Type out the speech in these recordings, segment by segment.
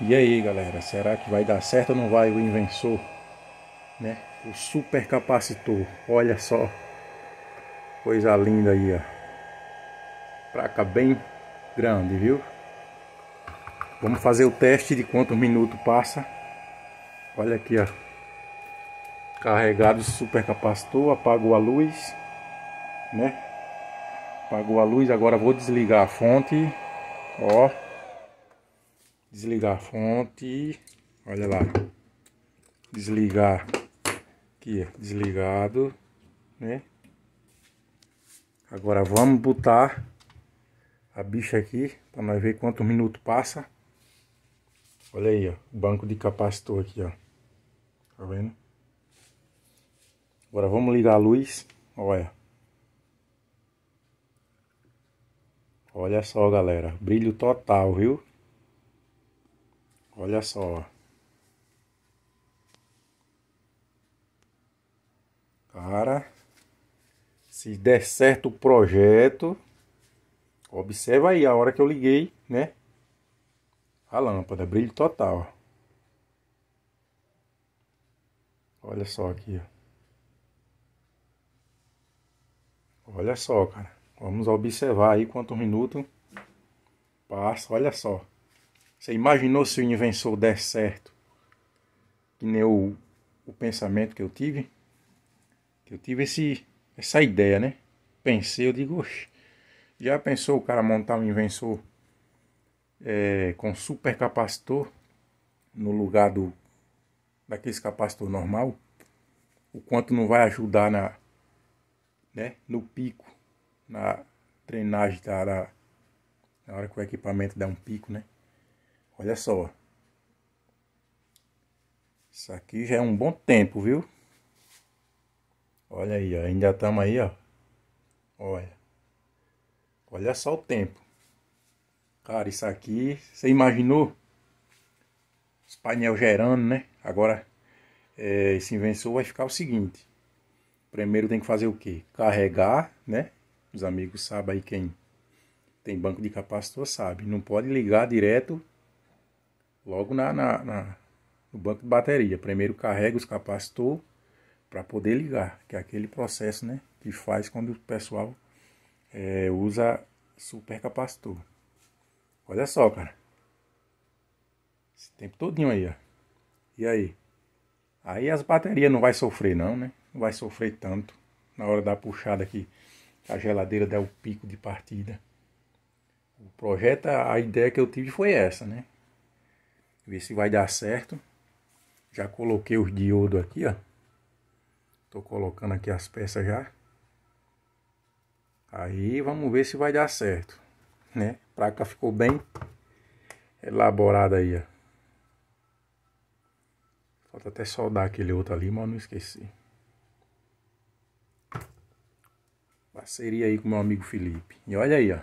E aí, galera, será que vai dar certo ou não vai o invenção, né? O supercapacitor. Olha só. Coisa linda aí, ó. Placa bem grande, viu? Vamos fazer o teste de quantos minutos passa. Olha aqui, ó. Carregado supercapacitor, apagou a luz, né? Apagou a luz, agora vou desligar a fonte. Ó desligar a fonte, olha lá, desligar, aqui, desligado, né? Agora vamos botar a bicha aqui, para nós ver quanto minuto passa. Olha aí, ó, o banco de capacitor aqui, ó, tá vendo? Agora vamos ligar a luz, olha. Olha só, galera, brilho total, viu? Olha só. Cara, se der certo o projeto, observa aí a hora que eu liguei, né? A lâmpada, brilho total. Olha só aqui, ó. Olha só, cara. Vamos observar aí quantos minutos passa. Olha só. Você imaginou se o inventor der certo? Que nem o, o pensamento que eu tive. Que eu tive esse, essa ideia, né? Pensei, eu digo, já pensou o cara montar um inventor é, com capacitor no lugar do, daqueles capacitor normal? O quanto não vai ajudar na, né, no pico, na drenagem da, da na hora que o equipamento dá um pico, né? Olha só. Isso aqui já é um bom tempo, viu? Olha aí, ó. ainda estamos aí, ó. Olha. Olha só o tempo. Cara, isso aqui, você imaginou? Os painel gerando, né? Agora, é, esse invenção vai ficar o seguinte. Primeiro tem que fazer o quê? Carregar, né? Os amigos sabem aí quem tem banco de capacitor sabe. Não pode ligar direto logo na, na, na, no banco de bateria. Primeiro carrega os capacitores para poder ligar, que é aquele processo né, que faz quando o pessoal é, usa supercapacitor. Olha só, cara. Esse tempo todinho aí, ó. E aí? Aí as baterias não vai sofrer não, né? Não vai sofrer tanto na hora da puxada que a geladeira der o pico de partida. O projeto, a ideia que eu tive foi essa, né? Ver se vai dar certo. Já coloquei os diodos aqui, ó. Tô colocando aqui as peças já. Aí vamos ver se vai dar certo, né? Placa ficou bem elaborada aí, ó. Falta até soldar aquele outro ali, mas não esqueci. Parceria aí com meu amigo Felipe. E olha aí, ó.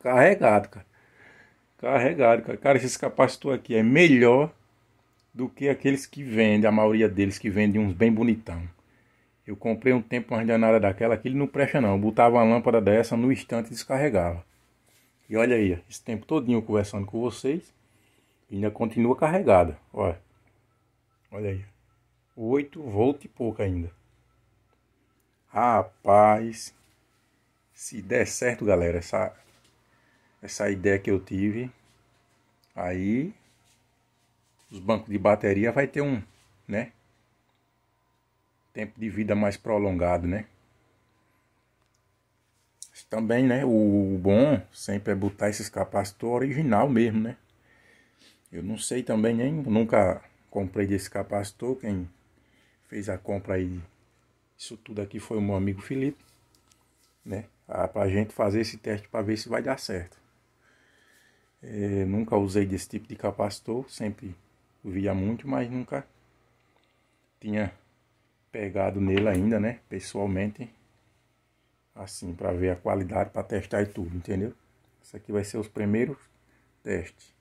Carregado, cara carregado, cara. Cara, esses capacitores aqui é melhor do que aqueles que vendem, a maioria deles que vendem uns bem bonitão. Eu comprei um tempo uma danada daquela que ele não presta não. Eu botava uma lâmpada dessa no instante e descarregava. E olha aí, esse tempo todinho conversando com vocês, ainda continua carregada, olha. Olha aí. 8 volts e pouco ainda. Rapaz, se der certo, galera, essa essa ideia que eu tive, aí os bancos de bateria vai ter um, né? Tempo de vida mais prolongado, né? Também, né? O bom sempre é botar esses capacitores original mesmo, né? Eu não sei também nem, nunca comprei desse capacitor. Quem fez a compra aí, isso tudo aqui foi o meu amigo Felipe, né? Ah, pra gente fazer esse teste para ver se vai dar certo. É, nunca usei desse tipo de capacitor, sempre via muito, mas nunca tinha pegado nele ainda, né? Pessoalmente, assim, para ver a qualidade, para testar e tudo, entendeu? Isso aqui vai ser os primeiros testes.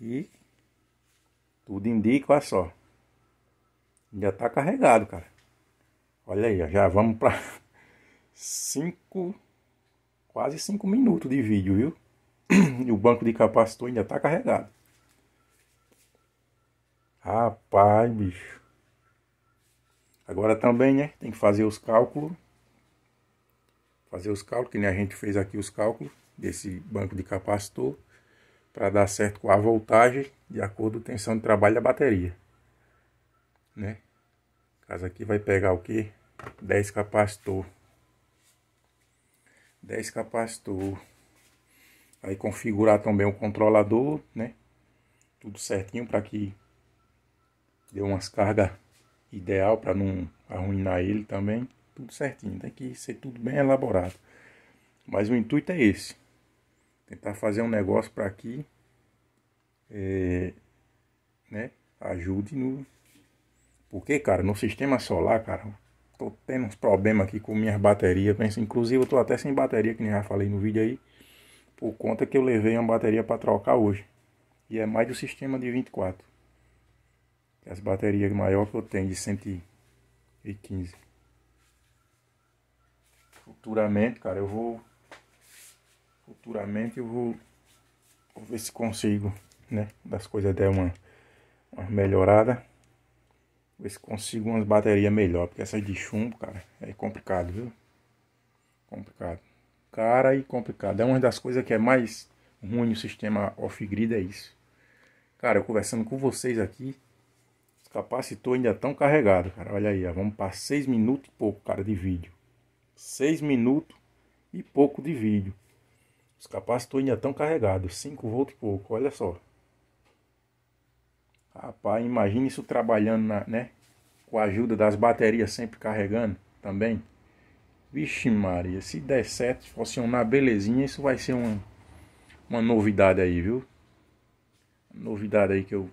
E tudo indica, olha só. Já tá carregado, cara. Olha aí, já vamos para 5, quase 5 minutos de vídeo, viu? e o banco de capacitor ainda está carregado. Rapaz, bicho. Agora também, né? Tem que fazer os cálculos. Fazer os cálculos, que nem a gente fez aqui os cálculos desse banco de capacitor. Para dar certo com a voltagem de acordo com a tensão de trabalho da bateria. Né? Caso aqui vai pegar o que? 10 capacitor. 10 capacitor. Aí configurar também o controlador, né? Tudo certinho para que dê umas cargas ideal para não arruinar ele também. Tudo certinho, tem que ser tudo bem elaborado. Mas o intuito é esse. Tentar fazer um negócio para que é, né, ajude no. Porque, cara, no sistema solar, cara, tô tendo uns problemas aqui com minhas baterias. Inclusive, eu tô até sem bateria, que nem já falei no vídeo aí por conta que eu levei uma bateria para trocar hoje. E é mais do sistema de 24. As baterias maiores que eu tenho de 115. Futuramente, cara, eu vou futuramente eu vou, vou ver se consigo, né, das coisas der uma, uma melhorada. Ver se consigo umas baterias melhor, porque essas de chumbo, cara, é complicado, viu? Complicado cara e complicada. É uma das coisas que é mais ruim no sistema off-grid é isso. Cara, eu conversando com vocês aqui, os capacitores ainda estão carregados, cara. Olha aí, ó, vamos para 6 minutos e pouco, cara, de vídeo. 6 minutos e pouco de vídeo. Os capacitores ainda estão carregados, 5 volts e pouco, olha só. Rapaz, imagine isso trabalhando, na, né? Com a ajuda das baterias sempre carregando também. Vixe Maria, se der certo, se funcionar belezinha, isso vai ser uma, uma novidade aí, viu? Novidade aí que eu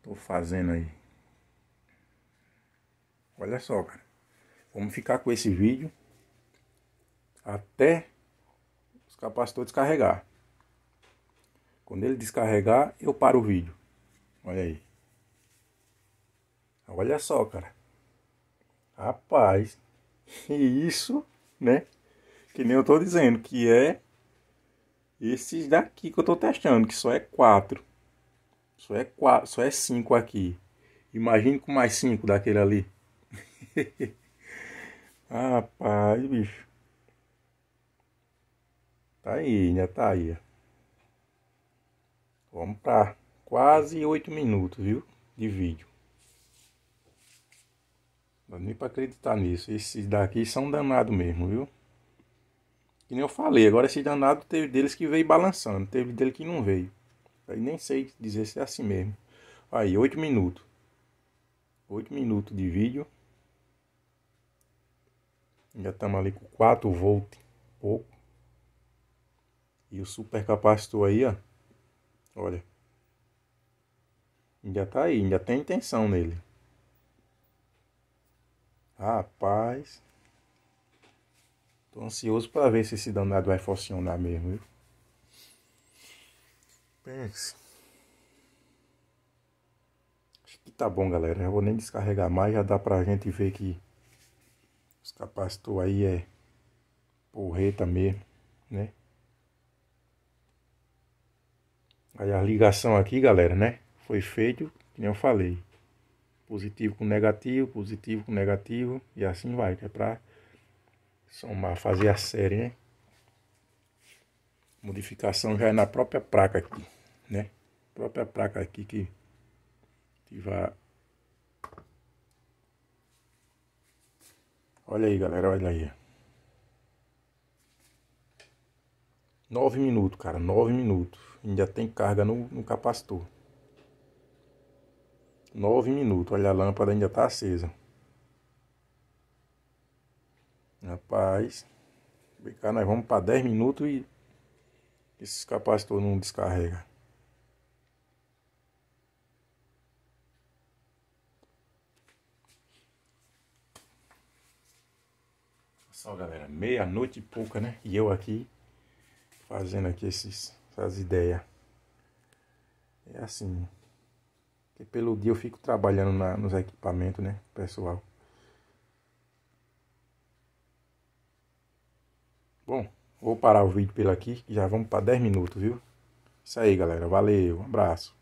tô fazendo aí. Olha só, cara. Vamos ficar com esse vídeo até os capacitores descarregar. Quando ele descarregar, eu paro o vídeo. Olha aí. Olha só, cara. Rapaz. E isso, né? Que nem eu tô dizendo, que é esses daqui que eu tô testando, que só é 4. Só é 4, só é 5 aqui. Imagine com mais 5 daquele ali. Rapaz, bicho. Tá aí, né? Tá aí. Vamos pra quase 8 minutos, viu? De vídeo. Dá nem para acreditar nisso. Esses daqui são danados mesmo, viu? Que nem eu falei, agora esse danado teve deles que veio balançando, teve dele que não veio. Aí nem sei dizer se é assim mesmo. Aí, 8 minutos. 8 minutos de vídeo. Já estamos ali com 4 volts pouco. E o super capacitor aí, ó. Olha. Ainda tá aí, ainda tem tensão nele. Rapaz. Tô ansioso para ver se esse danado vai funcionar mesmo, viu? Pense. Acho que tá bom, galera. Já vou nem descarregar mais. Já dá pra gente ver que os capacitores aí é porreta mesmo, né? Aí a ligação aqui, galera, né? Foi feito, que nem eu falei positivo com negativo, positivo com negativo, e assim vai, que é para somar, fazer a série, né? Modificação já é na própria placa aqui, né? própria placa aqui que, que vai... Olha aí, galera, olha aí. Nove minutos, cara, nove minutos. Ainda tem carga no, no capacitor. 9 minutos. Olha, a lâmpada ainda está acesa. Rapaz, cá nós vamos para 10 minutos e esse capacitor não descarrega. Só galera, meia-noite e pouca, né? E eu aqui fazendo aqui esses, essas ideias. É assim pelo dia eu fico trabalhando na, nos equipamentos, né, pessoal. Bom, vou parar o vídeo pelo aqui, que já vamos para 10 minutos, viu? Isso aí, galera. Valeu, um abraço.